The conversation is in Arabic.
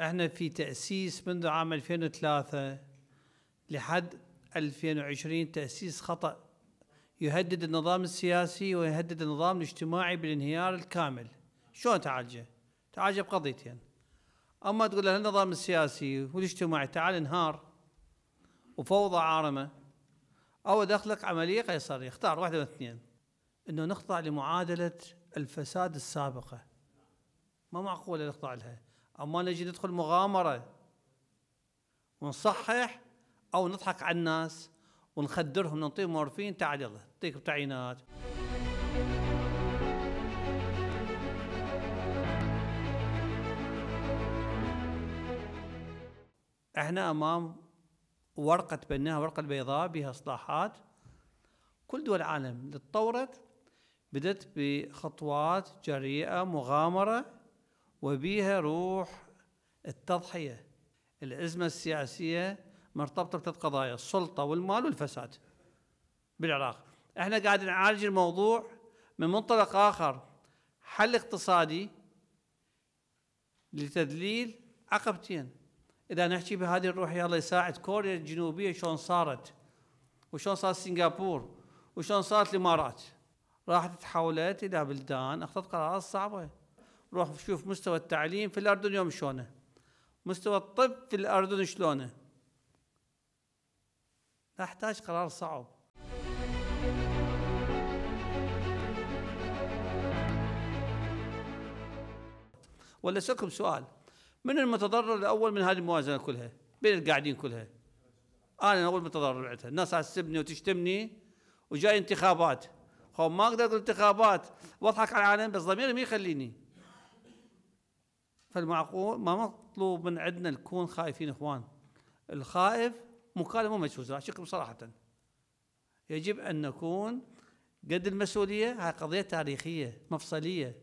احنا في تأسيس منذ عام 2003 لحد 2020 تأسيس خطأ يهدد النظام السياسي ويهدد النظام الاجتماعي بالانهيار الكامل شلون تعالجه؟ تعالجه بقضيتين اما تقول له النظام السياسي والاجتماعي تعال انهار وفوضى عارمه او ادخلك عمليه قيصريه اختار واحده من اثنين انه نخضع لمعادله الفساد السابقه ما معقوله نخضع لها أما نجي ندخل مغامرة ونصحح أو نضحك على الناس ونخدرهم نعطيهم مورفين تعال يلا نعطيك بتعينات احنا امام ورقه تبناها ورقه البيضاء بها اصلاحات كل دول العالم اللي تطورت بدت بخطوات جريئه مغامره وبيها روح التضحية الأزمة السياسية مرتبطة بثلاث قضايا السلطة والمال والفساد بالعراق احنا قاعد نعالج الموضوع من منطلق آخر حل اقتصادي لتذليل عقبتين إذا نحكي بهذه الروح يلا يساعد كوريا الجنوبية شلون صارت وشلون صارت سنغافور وشلون صارت الإمارات راحت تحولت إلى بلدان أخذت قرارات صعبة روح شوف مستوى التعليم في الأردن اليوم شلونه مستوى الطب في الأردن شلونه نحتاج قرار صعب ولا أسألكم سؤال من المتضرر الأول من هذه الموازنة كلها بين القاعدين كلها أنا أول متضرر عندها الناس تسبني وتشتمني وجاي انتخابات خو ما أقدر أقول انتخابات وأضحك على العالم بس ضميري ما يخليني فالمعقول ما مطلوب من عندنا نكون خايفين اخوان الخائف مكالمه مجهوزه اشك بصراحه يجب ان نكون قد المسؤوليه هاي قضيه تاريخيه مفصليه